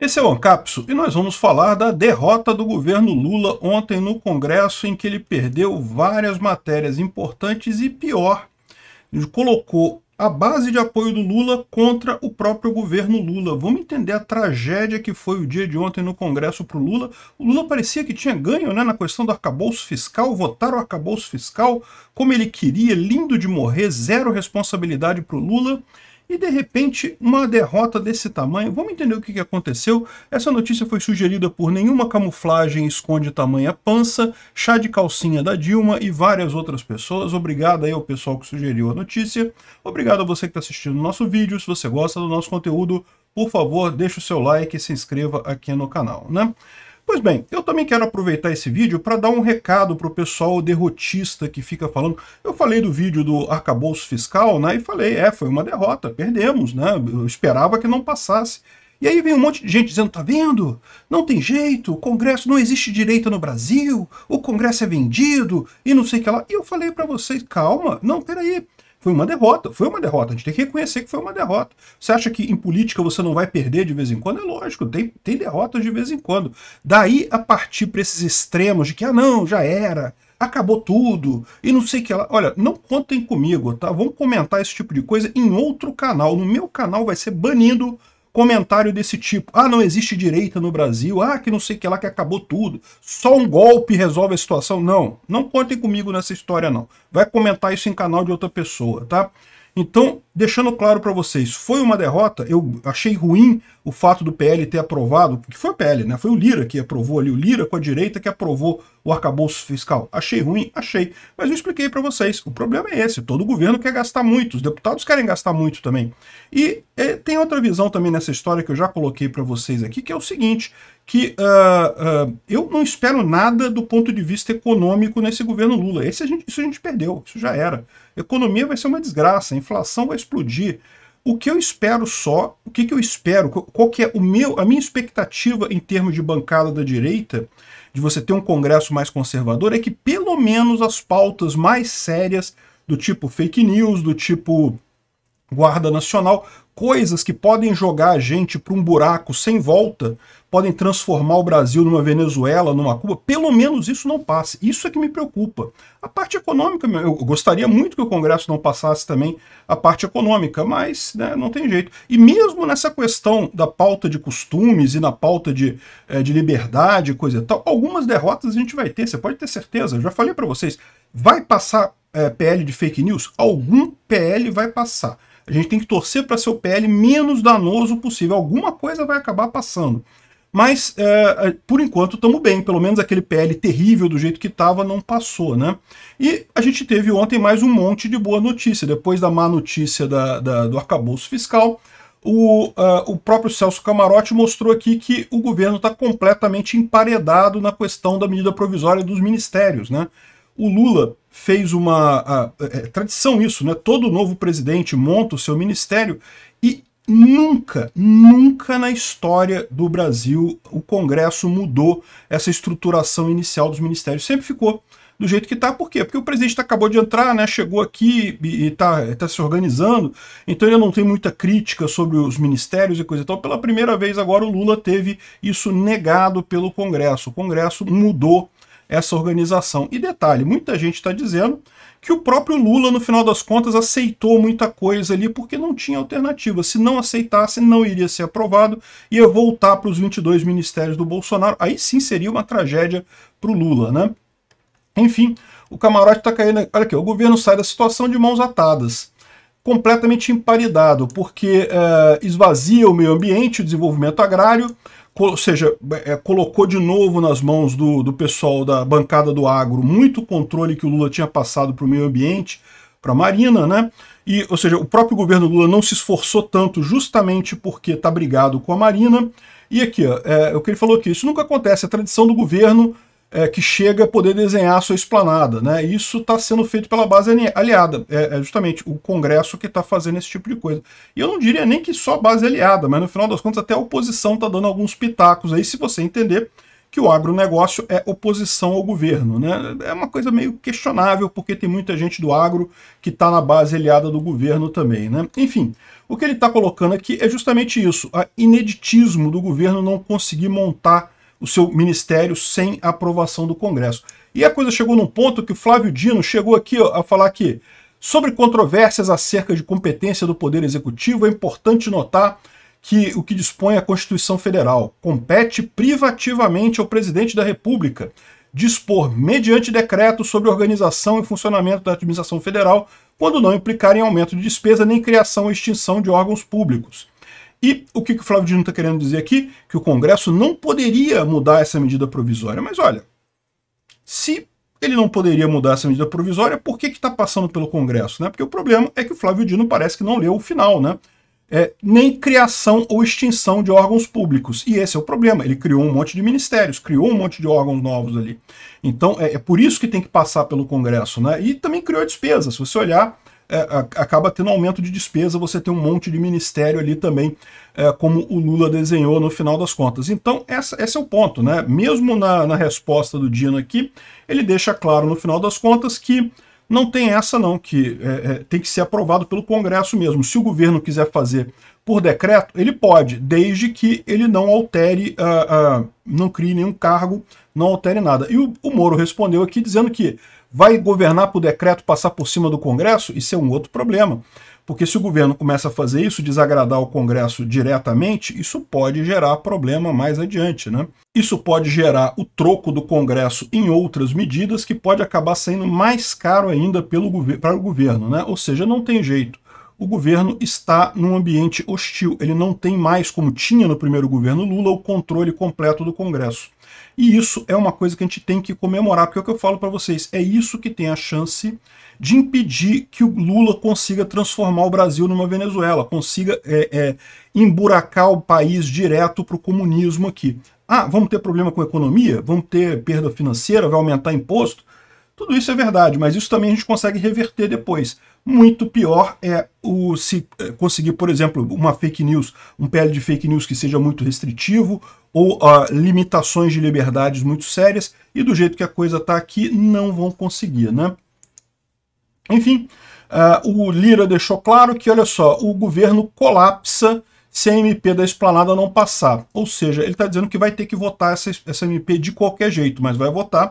Esse é o Ancapso e nós vamos falar da derrota do governo Lula ontem no Congresso, em que ele perdeu várias matérias importantes e pior, ele colocou a base de apoio do Lula contra o próprio governo Lula. Vamos entender a tragédia que foi o dia de ontem no Congresso para o Lula. O Lula parecia que tinha ganho né, na questão do arcabouço fiscal, votaram o arcabouço fiscal como ele queria, lindo de morrer, zero responsabilidade para o Lula. E de repente, uma derrota desse tamanho, vamos entender o que aconteceu? Essa notícia foi sugerida por Nenhuma Camuflagem Esconde Tamanha Pança, Chá de Calcinha da Dilma e várias outras pessoas. Obrigado aí ao pessoal que sugeriu a notícia. Obrigado a você que está assistindo o nosso vídeo. Se você gosta do nosso conteúdo, por favor, deixe o seu like e se inscreva aqui no canal, né? Pois bem, eu também quero aproveitar esse vídeo para dar um recado para o pessoal derrotista que fica falando. Eu falei do vídeo do arcabouço fiscal, né? E falei, é, foi uma derrota, perdemos, né? Eu esperava que não passasse. E aí vem um monte de gente dizendo, tá vendo? Não tem jeito, o Congresso não existe direita no Brasil, o Congresso é vendido e não sei o que lá. E eu falei para vocês, calma, não, peraí. Foi uma derrota, foi uma derrota. A gente tem que reconhecer que foi uma derrota. Você acha que em política você não vai perder de vez em quando? É lógico, tem, tem derrotas de vez em quando. Daí a partir para esses extremos de que, ah, não, já era, acabou tudo, e não sei o que ela. Olha, não contem comigo, tá? Vamos comentar esse tipo de coisa em outro canal. No meu canal vai ser banido comentário desse tipo. Ah, não existe direita no Brasil. Ah, que não sei que lá que acabou tudo. Só um golpe resolve a situação. Não, não contem comigo nessa história não. Vai comentar isso em canal de outra pessoa, tá? Então, deixando claro para vocês, foi uma derrota, eu achei ruim o fato do PL ter aprovado, que foi o PL, né? Foi o Lira que aprovou ali, o Lira com a direita que aprovou o arcabouço fiscal? Achei ruim? Achei. Mas eu expliquei para vocês. O problema é esse. Todo governo quer gastar muito. Os deputados querem gastar muito também. E, eh, tem outra visão também nessa história que eu já coloquei para vocês aqui, que é o seguinte, que uh, uh, eu não espero nada do ponto de vista econômico nesse governo Lula. Esse a gente, isso a gente perdeu. Isso já era. Economia vai ser uma desgraça. inflação vai explodir o que eu espero só, o que, que eu espero, qual que é o meu, a minha expectativa em termos de bancada da direita, de você ter um Congresso mais conservador é que pelo menos as pautas mais sérias, do tipo fake news, do tipo guarda nacional, coisas que podem jogar a gente para um buraco sem volta, podem transformar o Brasil numa Venezuela, numa Cuba, pelo menos isso não passe. Isso é que me preocupa. A parte econômica, eu gostaria muito que o Congresso não passasse também a parte econômica, mas né, não tem jeito. E mesmo nessa questão da pauta de costumes e na pauta de, é, de liberdade, coisa e tal, algumas derrotas a gente vai ter, você pode ter certeza. Eu já falei para vocês, vai passar é, PL de fake news? Algum PL vai passar. A gente tem que torcer para ser o PL menos danoso possível. Alguma coisa vai acabar passando. Mas, é, é por enquanto, estamos bem. Pelo menos aquele PL terrível do jeito que estava não passou, né? E a gente teve ontem mais um monte de boa notícia. Depois da má notícia da, da, do arcabouço fiscal, o, uh, o próprio Celso Camarote mostrou aqui que o governo está completamente emparedado na questão da medida provisória dos ministérios, né? O Lula fez uma. A, é, é, tradição isso, né? Todo novo presidente monta o seu ministério e nunca, nunca na história do Brasil o Congresso mudou essa estruturação inicial dos ministérios. Sempre ficou do jeito que está. Por quê? Porque o presidente tá, acabou de entrar, né, chegou aqui e está tá se organizando, então ele não tem muita crítica sobre os ministérios e coisa e tal. Pela primeira vez agora o Lula teve isso negado pelo Congresso. O Congresso mudou essa organização. E detalhe, muita gente está dizendo que o próprio Lula, no final das contas, aceitou muita coisa ali porque não tinha alternativa. Se não aceitasse, não iria ser aprovado, e ia voltar para os 22 ministérios do Bolsonaro. Aí sim seria uma tragédia para o Lula, né? Enfim, o camarote está caindo. Olha aqui, o governo sai da situação de mãos atadas completamente emparedado, porque uh, esvazia o meio ambiente, o desenvolvimento agrário, ou seja, é, é, colocou de novo nas mãos do, do pessoal da bancada do agro muito controle que o Lula tinha passado para o meio ambiente, para a Marina, né? E, ou seja, o próprio governo Lula não se esforçou tanto justamente porque está brigado com a Marina. E aqui, ó, é, o que ele falou aqui, isso nunca acontece, a é tradição do governo é, que chega a poder desenhar a sua esplanada. Né? Isso está sendo feito pela base aliada. É, é justamente o Congresso que está fazendo esse tipo de coisa. E eu não diria nem que só a base é aliada, mas no final das contas até a oposição está dando alguns pitacos aí, se você entender que o agronegócio é oposição ao governo. Né? É uma coisa meio questionável, porque tem muita gente do agro que está na base aliada do governo também. Né? Enfim, o que ele está colocando aqui é justamente isso, a ineditismo do governo não conseguir montar o seu ministério sem aprovação do Congresso. E a coisa chegou num ponto que o Flávio Dino chegou aqui ó, a falar que sobre controvérsias acerca de competência do Poder Executivo é importante notar que o que dispõe a Constituição Federal compete privativamente ao presidente da República dispor mediante decreto sobre organização e funcionamento da administração federal, quando não implicar em aumento de despesa nem criação ou extinção de órgãos públicos. E o que, que o Flávio Dino está querendo dizer aqui? Que o Congresso não poderia mudar essa medida provisória. Mas olha, se ele não poderia mudar essa medida provisória, por que está passando pelo Congresso? Né? Porque o problema é que o Flávio Dino parece que não leu o final, né? É, nem criação ou extinção de órgãos públicos. E esse é o problema. Ele criou um monte de ministérios, criou um monte de órgãos novos ali. Então é, é por isso que tem que passar pelo Congresso, né? E também criou despesas. Se você olhar é, acaba tendo aumento de despesa, você tem um monte de ministério ali também, é, como o Lula desenhou no final das contas. Então, essa, esse é o ponto, né? Mesmo na, na resposta do Dino aqui, ele deixa claro no final das contas que não tem essa não, que é, é tem que ser aprovado pelo Congresso mesmo. Se o governo quiser fazer por decreto, ele pode, desde que ele não altere, uh, uh, não crie nenhum cargo, não altere nada. E o, o Moro respondeu aqui dizendo que vai governar por decreto, passar por cima do Congresso? Isso é um outro problema. Porque se o governo começa a fazer isso, desagradar o Congresso diretamente, isso pode gerar problema mais adiante. Né? Isso pode gerar o troco do Congresso em outras medidas que pode acabar saindo mais caro ainda pelo, para o governo. Né? Ou seja, não tem jeito o governo está num ambiente hostil. Ele não tem mais, como tinha no primeiro governo Lula, o controle completo do Congresso. E isso é uma coisa que a gente tem que comemorar, porque é o que eu falo para vocês, é isso que tem a chance de impedir que o Lula consiga transformar o Brasil numa Venezuela, consiga é, é, emburacar o país direto para o comunismo aqui. Ah, vamos ter problema com a economia? Vamos ter perda financeira? Vai aumentar imposto? Tudo isso é verdade, mas isso também a gente consegue reverter depois. Muito pior é o se eh, conseguir, por exemplo, uma fake news, um PL de fake news que seja muito restritivo ou uh, limitações de liberdades muito sérias, e do jeito que a coisa está aqui, não vão conseguir, né? Enfim, uh, o Lira deixou claro que, olha só, o governo colapsa se a MP da esplanada não passar. Ou seja, ele está dizendo que vai ter que votar essa, essa MP de qualquer jeito, mas vai votar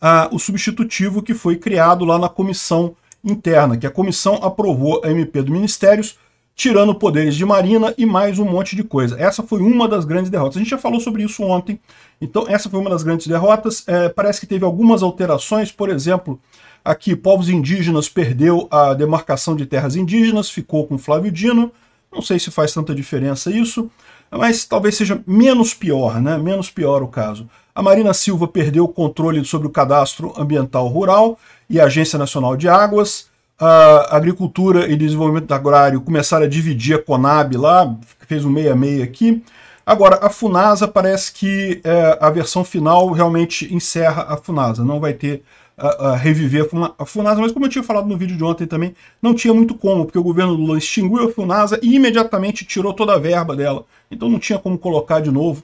uh, o substitutivo que foi criado lá na comissão interna, que a comissão aprovou a MP do Ministérios, tirando poderes de Marina e mais um monte de coisa. Essa foi uma das grandes derrotas. A gente já falou sobre isso ontem, então essa foi uma das grandes derrotas. É, parece que teve algumas alterações, por exemplo, aqui povos indígenas perdeu a demarcação de terras indígenas, ficou com Flávio Dino, não sei se faz tanta diferença isso, mas talvez seja menos pior, né? Menos pior o caso. A Marina Silva perdeu o controle sobre o cadastro ambiental rural e a Agência Nacional de Águas. A Agricultura e Desenvolvimento Agrário começaram a dividir a Conab lá, fez um 66 aqui. Agora, a FUNASA parece que é, a versão final realmente encerra a FUNASA, não vai ter a, a reviver a FUNASA, mas como eu tinha falado no vídeo de ontem também, não tinha muito como, porque o governo Lula extinguiu a FUNASA e imediatamente tirou toda a verba dela, então não tinha como colocar de novo.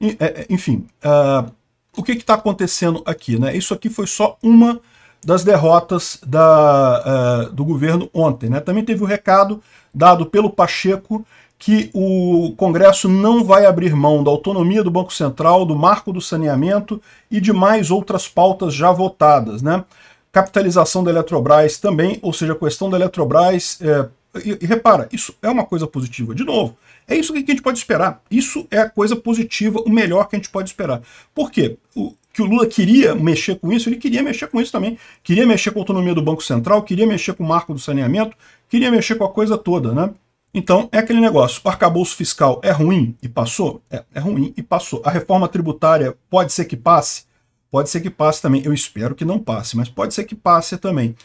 É, é, enfim, uh, o que está acontecendo aqui? Né? Isso aqui foi só uma das derrotas da, uh, do governo ontem. Né? Também teve o recado dado pelo Pacheco que o Congresso não vai abrir mão da autonomia do Banco Central, do marco do saneamento e de mais outras pautas já votadas. Né? Capitalização da Eletrobras também, ou seja, a questão da Eletrobras. É, e, e repara, isso é uma coisa positiva. De novo, é isso que a gente pode esperar. Isso é a coisa positiva, o melhor que a gente pode esperar. Por quê? O, que o Lula queria mexer com isso, ele queria mexer com isso também. Queria mexer com a autonomia do Banco Central, queria mexer com o marco do saneamento, queria mexer com a coisa toda, né? Então, é aquele negócio, o arcabouço fiscal é ruim e passou? É, é ruim e passou. A reforma tributária pode ser que passe? Pode ser que passe também. Eu espero que não passe, mas pode ser que passe também.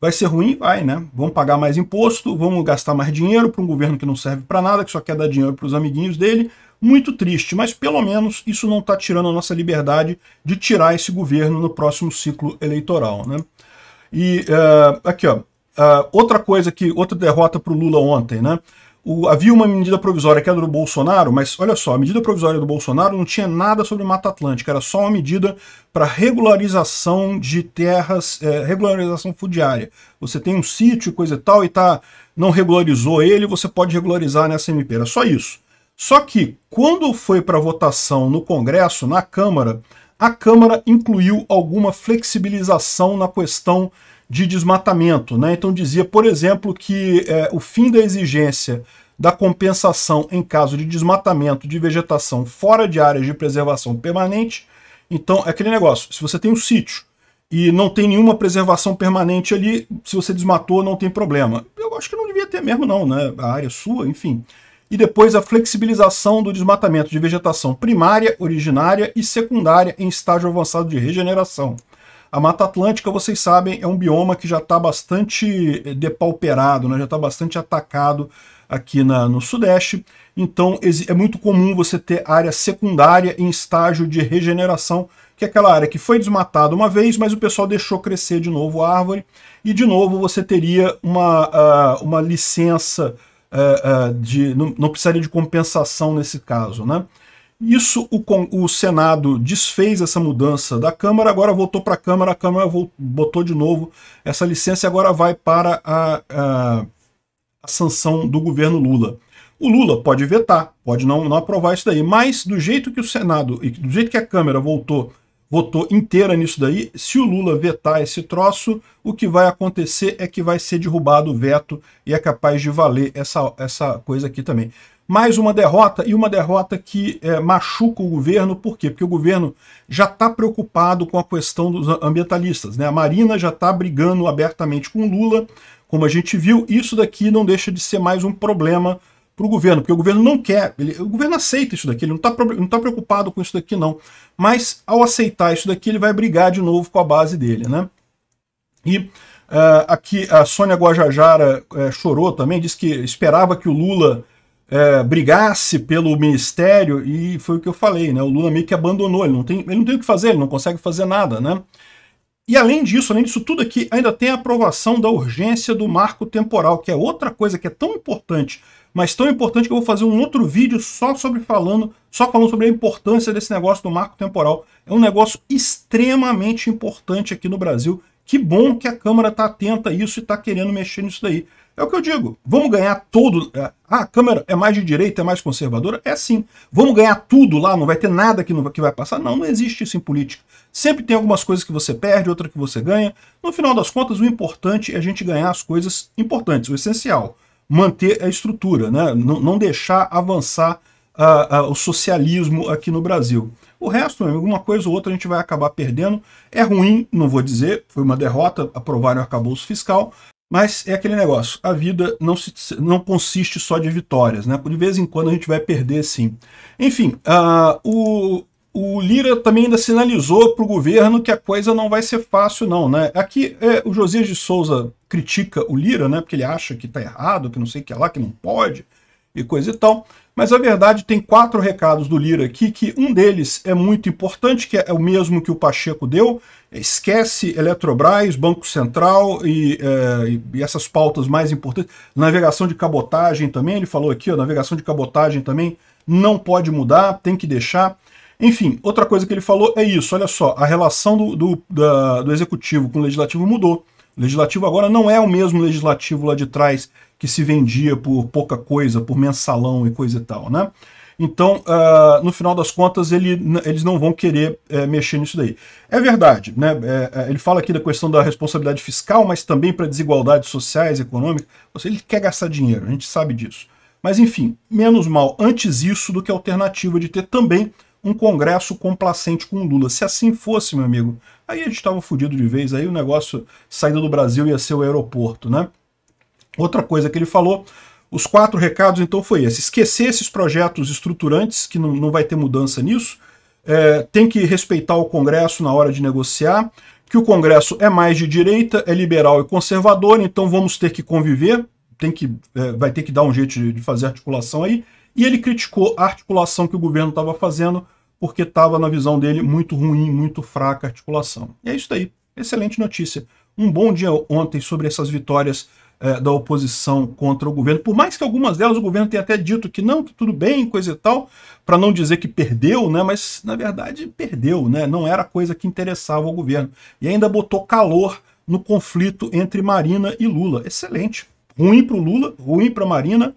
Vai ser ruim? Vai, né? Vamos pagar mais imposto, vamos gastar mais dinheiro para um governo que não serve para nada, que só quer dar dinheiro para os amiguinhos dele. Muito triste, mas pelo menos isso não está tirando a nossa liberdade de tirar esse governo no próximo ciclo eleitoral. Né? E uh, aqui, ó, uh, outra coisa que. outra derrota para o Lula ontem, né? O, havia uma medida provisória que era do Bolsonaro, mas olha só, a medida provisória do Bolsonaro não tinha nada sobre Mata Atlântica, era só uma medida para regularização de terras, é, regularização fundiária. Você tem um sítio, coisa e tal, e tá, não regularizou ele, você pode regularizar nessa MP, era só isso. Só que, quando foi para votação no Congresso, na Câmara, a Câmara incluiu alguma flexibilização na questão de desmatamento. Né? Então dizia, por exemplo, que é, o fim da exigência da compensação em caso de desmatamento de vegetação fora de áreas de preservação permanente. Então, é aquele negócio, se você tem um sítio e não tem nenhuma preservação permanente ali, se você desmatou, não tem problema. Eu acho que não devia ter mesmo não, né? A área sua, enfim e depois a flexibilização do desmatamento de vegetação primária, originária e secundária em estágio avançado de regeneração. A Mata Atlântica, vocês sabem, é um bioma que já está bastante eh, depauperado, né? já está bastante atacado aqui na, no Sudeste. Então é muito comum você ter área secundária em estágio de regeneração, que é aquela área que foi desmatada uma vez, mas o pessoal deixou crescer de novo a árvore. E de novo você teria uma, uh, uma licença uh, de, não, não, precisaria de compensação nesse caso. Né? Isso, o, o Senado desfez essa mudança da Câmara, agora voltou para a Câmara, a Câmara botou de novo essa licença e agora vai para a, a, a sanção do governo Lula. O Lula pode vetar, pode não, não aprovar isso daí, mas do jeito que o Senado e do jeito que a Câmara voltou votou inteira nisso daí. Se o Lula vetar esse troço, o que vai acontecer é que vai ser derrubado o veto e é capaz de valer essa, essa coisa aqui também. Mais uma derrota, e uma derrota que é, machuca o governo, por quê? Porque o governo já está preocupado com a questão dos ambientalistas. Né? A Marina já está brigando abertamente com Lula, como a gente viu, isso daqui não deixa de ser mais um problema para o governo, porque o governo não quer, ele, o governo aceita isso daqui, ele não está tá preocupado com isso daqui não, mas ao aceitar isso daqui ele vai brigar de novo com a base dele, né? E uh, aqui a Sônia Guajajara uh, chorou também, disse que esperava que o Lula uh, brigasse pelo ministério e foi o que eu falei, né? O Lula meio que abandonou, ele não tem, ele não tem o que fazer, ele não consegue fazer nada, né? E além disso, além disso tudo aqui, ainda tem a aprovação da urgência do marco temporal, que é outra coisa que é tão importante mas tão importante que eu vou fazer um outro vídeo só sobre falando, só falando sobre a importância desse negócio do marco temporal. É um negócio extremamente importante aqui no Brasil. Que bom que a Câmara está atenta a isso e está querendo mexer nisso daí. É o que eu digo, vamos ganhar todo... É, ah, a Câmara é mais de direita, é mais conservadora? É sim. Vamos ganhar tudo lá, não vai ter nada que, não, que vai passar? Não, não existe isso em política. Sempre tem algumas coisas que você perde, outra que você ganha. No final das contas, o importante é a gente ganhar as coisas importantes, o essencial manter a estrutura, né? não, não deixar avançar ah, ah, o socialismo aqui no Brasil. O resto, alguma coisa ou outra a gente vai acabar perdendo. É ruim, não vou dizer, foi uma derrota, aprovaram o arcabouço fiscal, mas é aquele negócio, a vida não, se, não consiste só de vitórias, né? De vez em quando a gente vai perder, sim. Enfim, uh, o, o Lira também ainda sinalizou para o governo que a coisa não vai ser fácil, não, né? Aqui é, o Josias de Souza critica o Lira, né? Porque ele acha que está errado, que não sei o que é lá, que não pode e coisa e tal. Mas a verdade tem quatro recados do Lira aqui, que um deles é muito importante, que é, é o mesmo que o Pacheco deu. Esquece Eletrobras, Banco Central e, é, e essas pautas mais importantes. Navegação de cabotagem também, ele falou aqui, ó, navegação de cabotagem também não pode mudar, tem que deixar. Enfim, outra coisa que ele falou é isso, olha só, a relação do, do, da, do executivo com o legislativo mudou. O legislativo agora não é o mesmo legislativo lá de trás que se vendia por pouca coisa, por mensalão e coisa e tal, né? Então, uh, no final das contas, ele, eles não vão querer eh, mexer nisso daí. É verdade, né? É, é, ele fala aqui da questão da responsabilidade fiscal, mas também para desigualdades sociais, econômicas. ele quer gastar dinheiro, a gente sabe disso. Mas enfim, menos mal antes isso do que a alternativa de ter também um congresso complacente com o Lula. Se assim fosse, meu amigo, aí a gente estava fudido de vez, aí o negócio saída do Brasil ia ser o aeroporto, né? Outra coisa que ele falou, os quatro recados então foi esse, esquecer esses projetos estruturantes, que não, não vai ter mudança nisso, é, tem que respeitar o Congresso na hora de negociar, que o Congresso é mais de direita, é liberal e conservador, então vamos ter que conviver, tem que, é, vai ter que dar um jeito de, de fazer articulação aí, e ele criticou a articulação que o governo estava fazendo, porque estava, na visão dele, muito ruim, muito fraca a articulação. E é isso daí. Excelente notícia. Um bom dia ontem sobre essas vitórias é, da oposição contra o governo. Por mais que algumas delas o governo tenha até dito que não, que tá tudo bem, coisa e tal, para não dizer que perdeu, né? Mas na verdade perdeu, né? Não era coisa que interessava ao governo. E ainda botou calor no conflito entre Marina e Lula. Excelente. Ruim para o Lula, ruim para Marina,